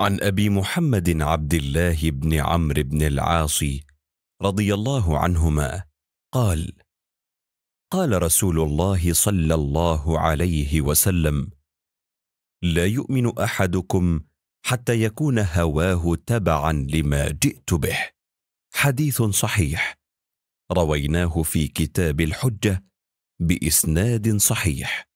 عن ابي محمد عبد الله بن عمرو بن العاص رضي الله عنهما قال قال رسول الله صلى الله عليه وسلم لا يؤمن احدكم حتى يكون هواه تبعا لما جئت به حديث صحيح رويناه في كتاب الحجه باسناد صحيح